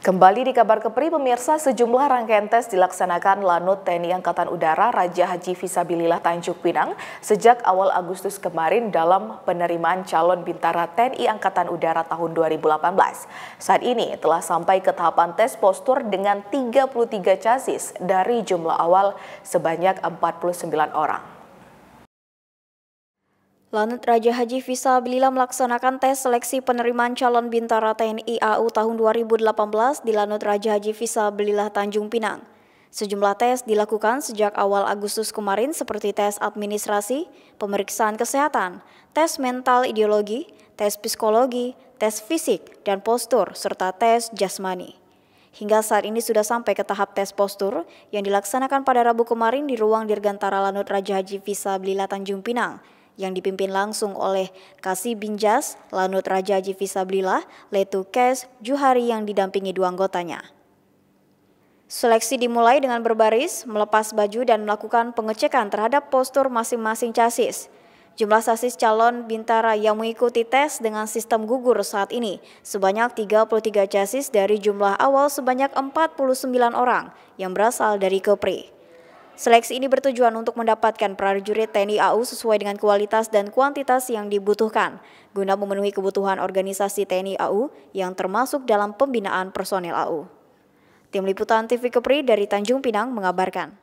Kembali di kabar Kepri, pemirsa sejumlah rangkaian tes dilaksanakan Lanut TNI Angkatan Udara Raja Haji Fisabilillah Tanjung Pinang sejak awal Agustus kemarin dalam penerimaan calon bintara TNI Angkatan Udara tahun 2018. Saat ini telah sampai ke tahapan tes postur dengan 33 casis dari jumlah awal sebanyak 49 orang. Lanut Raja Haji Visa Belila melaksanakan tes seleksi penerimaan calon bintara TNI AU tahun 2018 di Lanut Raja Haji Visa Belila Tanjung Pinang. Sejumlah tes dilakukan sejak awal Agustus kemarin seperti tes administrasi, pemeriksaan kesehatan, tes mental ideologi, tes psikologi, tes fisik dan postur, serta tes jasmani. Hingga saat ini sudah sampai ke tahap tes postur yang dilaksanakan pada Rabu kemarin di ruang Dirgantara Lanut Raja Haji Visa Belila Tanjung Pinang, yang dipimpin langsung oleh Kasih Binjas, Lanut Raja Jivisabilillah, Letu Kes, Juhari yang didampingi dua anggotanya. Seleksi dimulai dengan berbaris, melepas baju dan melakukan pengecekan terhadap postur masing-masing casis Jumlah sasis calon Bintara yang mengikuti tes dengan sistem gugur saat ini sebanyak 33 casis dari jumlah awal sebanyak 49 orang yang berasal dari Kepri. Seleksi ini bertujuan untuk mendapatkan prajurit TNI AU sesuai dengan kualitas dan kuantitas yang dibutuhkan, guna memenuhi kebutuhan organisasi TNI AU yang termasuk dalam pembinaan personil AU. Tim Liputan TV Kepri dari Tanjung Pinang mengabarkan.